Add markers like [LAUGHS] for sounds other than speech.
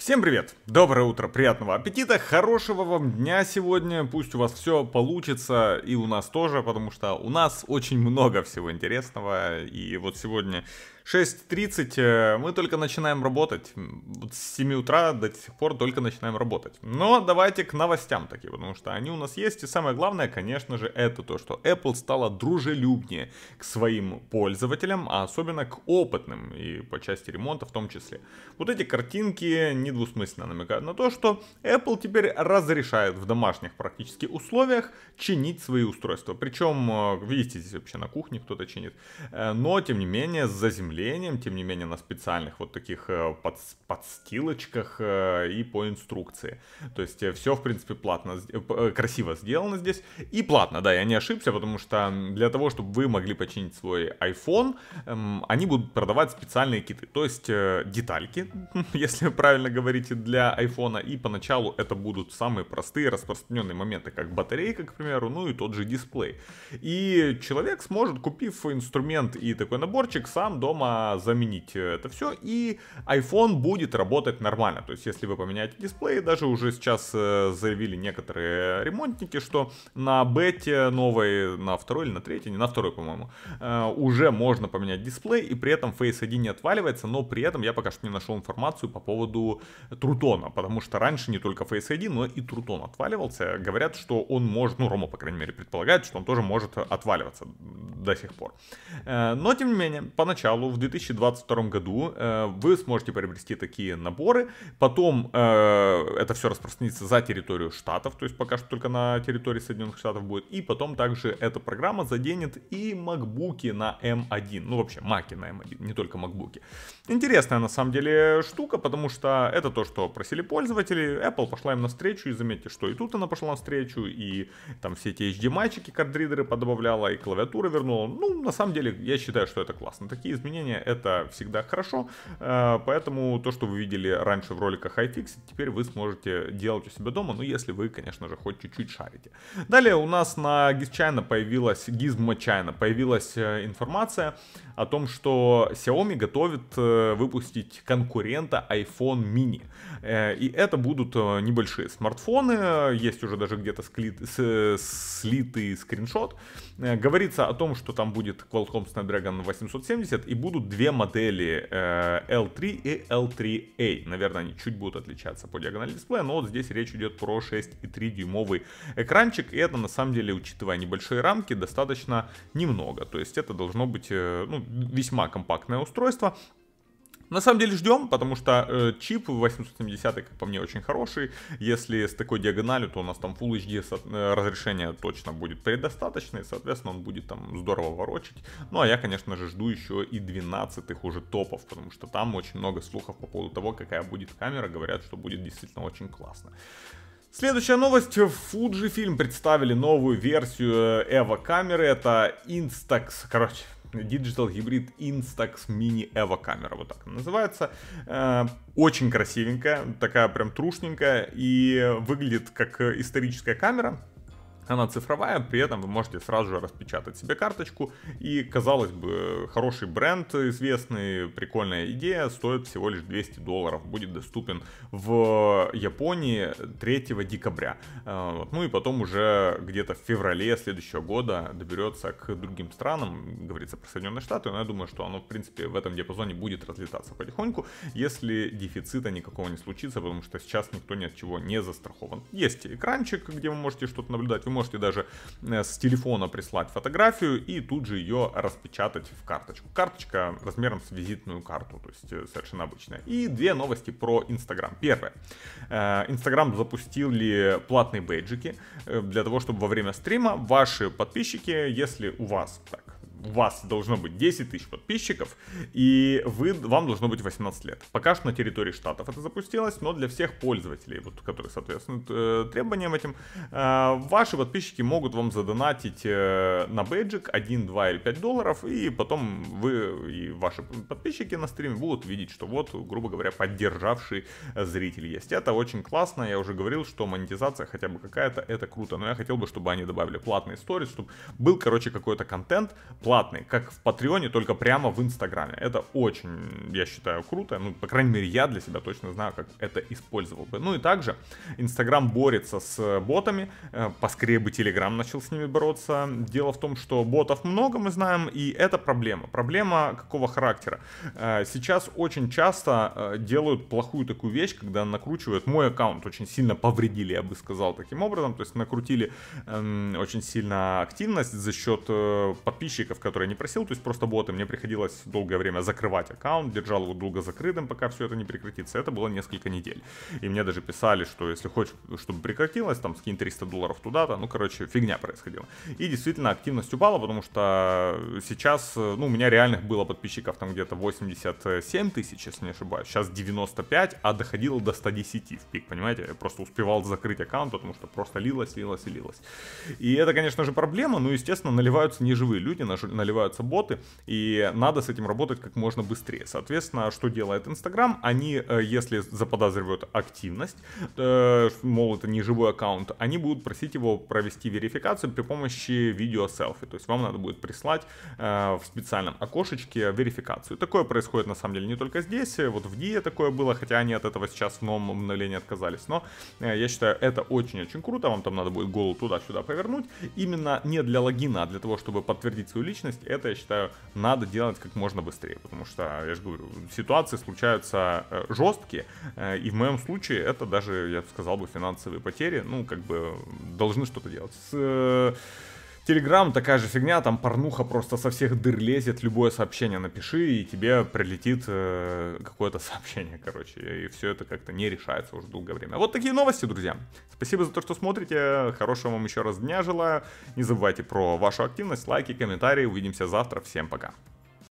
Всем привет! Доброе утро, приятного аппетита, хорошего вам дня сегодня. Пусть у вас все получится и у нас тоже, потому что у нас очень много всего интересного. И вот сегодня 6.30 э, мы только начинаем работать. С 7 утра до сих пор только начинаем работать. Но давайте к новостям такие, потому что они у нас есть. И самое главное, конечно же, это то, что Apple стала дружелюбнее к своим пользователям, а особенно к опытным и по части ремонта в том числе. Вот эти картинки недвусмысленно намекают на то, что Apple теперь разрешает в домашних практически условиях чинить свои устройства. Причем, э, видите, здесь вообще на кухне кто-то чинит. Э, но, тем не менее, заземляется заземлением, тем не менее на специальных вот таких э, под, подстилочках э, и по инструкции. То есть э, все, в принципе, платно, красиво сделано здесь. И платно, да, я не ошибся, потому что для того, чтобы вы могли починить свой iPhone, эм, они будут продавать специальные киты. То есть детальки, [LAUGHS] если правильно говорите, для iPhone. И поначалу это будут самые простые распространенные моменты, как батарейка, к примеру, ну и тот же дисплей. И человек сможет, купив инструмент и такой наборчик, сам дома дома заменить э, это все, и iPhone будет работать нормально. То есть, если вы поменяете дисплей, даже уже сейчас э, заявили некоторые ремонтники, что на бете новой, на второй или на третьей, не на второй, по-моему, э, уже можно поменять дисплей, и при этом Face ID не отваливается, но при этом я пока что не нашел информацию по поводу Трутона, потому что раньше не только Face ID, но и Трутон отваливался. Говорят, что он может, ну, Рома, по крайней мере, предполагает, что он тоже может отваливаться до сих пор. Но, тем не менее, поначалу в 2022 году э, вы сможете приобрести такие наборы. Потом э, это все распространится за территорию штатов, то есть пока что только на территории Соединенных Штатов будет. И потом также эта программа заденет и макбуки на M1. Эм ну, вообще, маки на M1, эм не только макбуки. Интересная на самом деле штука, потому что это то, что просили пользователи. Apple пошла им навстречу, и заметьте, что и тут она пошла навстречу, и там все эти HD мальчики, кардридеры подобавляла, и клавиатуры вернула. Ну, на самом деле, я считаю, что это классно. Такие изменения сомнения, это всегда хорошо. Э, поэтому то, что вы видели раньше в роликах iFix, теперь вы сможете делать у себя дома, ну если вы, конечно же, хоть чуть-чуть шарите. Далее у нас на GizChina появилась, Gizmo появилась э, информация о том, что Xiaomi готовит э, выпустить конкурента iPhone mini. И это будут небольшие смартфоны, есть уже даже где-то слитый скриншот. Говорится о том, что там будет Qualcomm Snapdragon 870 и будет будут две модели э, L3 и L3A. Наверное, они чуть будут отличаться по диагонали дисплея, но вот здесь речь идет про 6,3 дюймовый экранчик. И это, на самом деле, учитывая небольшие рамки, достаточно немного. То есть это должно быть э, ну, весьма компактное устройство. На самом деле ждем, потому что э, чип 870, как по мне, очень хороший. Если с такой диагональю, то у нас там Full HD э, разрешение точно будет предостаточно, и, соответственно, он будет там здорово ворочить. Ну, а я, конечно же, жду еще и 12-х уже топов, потому что там очень много слухов по поводу того, какая будет камера. Говорят, что будет действительно очень классно. Следующая новость. Fujifilm представили новую версию э, Evo камеры. Это Instax. Короче, Digital Hybrid Instax Mini Evo камера, вот так называется. Э, очень красивенькая, такая прям трушненькая и выглядит как историческая камера она цифровая, при этом вы можете сразу же распечатать себе карточку. И, казалось бы, хороший бренд известный, прикольная идея, стоит всего лишь 200 долларов. Будет доступен в Японии 3 декабря. Э, ну и потом уже где-то в феврале следующего года доберется к другим странам, говорится про Соединенные Штаты, но я думаю, что оно, в принципе, в этом диапазоне будет разлетаться потихоньку, если дефицита никакого не случится, потому что сейчас никто ни от чего не застрахован. Есть экранчик, где вы можете что-то наблюдать, вы можете можете даже э, с телефона прислать фотографию и тут же ее распечатать в карточку. Карточка размером с визитную карту, то есть э, совершенно обычная. И две новости про Инстаграм. Первое. Э, Инстаграм запустили платные бейджики для того, чтобы во время стрима ваши подписчики, если у вас так у вас должно быть 10 тысяч подписчиков, и вы, вам должно быть 18 лет. Пока что на территории штатов это запустилось, но для всех пользователей, вот, которые соответствуют э, требованиям этим, э, ваши подписчики могут вам задонатить э, на бэджик 1, 2 или 5 долларов, и потом вы и ваши подписчики на стриме будут видеть, что вот, грубо говоря, поддержавший зритель есть. Это очень классно, я уже говорил, что монетизация хотя бы какая-то, это круто, но я хотел бы, чтобы они добавили платные сторис, чтобы был, короче, какой-то контент, бесплатный, как в Патреоне, только прямо в Инстаграме. Это очень, я считаю, круто. Ну, по крайней мере, я для себя точно знаю, как это использовал бы. Ну и также Инстаграм борется с э, ботами. Э, Поскорее бы Телеграм начал с ними бороться. Дело в том, что ботов много, мы знаем, и это проблема. Проблема какого характера? Э, сейчас очень часто делают плохую такую вещь, когда накручивают. Мой аккаунт очень сильно повредили, я бы сказал, таким образом. То есть накрутили эм, очень сильно активность за счет подписчиков, которые не просил, то есть просто боты. Мне приходилось долгое время закрывать аккаунт, держал его долго закрытым, пока все это не прекратится. Это было несколько недель. И мне даже писали, что если хочешь, чтобы прекратилось, там скинь 300 долларов туда-то. Ну, короче, фигня происходила. И действительно активность упала, потому что сейчас, ну, у меня реальных было подписчиков там где-то 87 тысяч, если не ошибаюсь. Сейчас 95, а доходило до 110 в пик, понимаете? Я просто успевал закрыть аккаунт, потому что просто лилось, лилось и лилось. И это, конечно же, проблема, но, естественно, наливаются неживые люди на, наливаются боты, и надо с этим работать как можно быстрее. Соответственно, что делает Инстаграм? Они, э, если заподозривают активность, э, мол, это не живой аккаунт, они будут просить его провести верификацию при помощи видео-селфи. То есть вам надо будет прислать э, в специальном окошечке верификацию. Такое происходит на самом деле не только здесь, вот в Дие такое было, хотя они от этого сейчас в новом обновлении отказались. Но я считаю, это очень-очень круто, вам там надо будет голову туда-сюда повернуть. Именно не для логина, а для того, чтобы подтвердить свою личность личность, это, я считаю, надо делать как можно быстрее, потому что, я же говорю, ситуации случаются э, жесткие, э, и в моем случае это даже, я бы сказал бы, финансовые потери, ну, как бы должны что-то делать. С э, Телеграм такая же фигня, там порнуха просто со всех дыр лезет, любое сообщение напиши, и тебе прилетит э, какое-то [LAUGHS] сообщение, короче, и все это как-то не решается уже долгое время. Вот такие новости, друзья. Спасибо за то, что смотрите, хорошего вам еще раз дня желаю, не забывайте про вашу активность, лайки, комментарии, увидимся завтра, всем пока.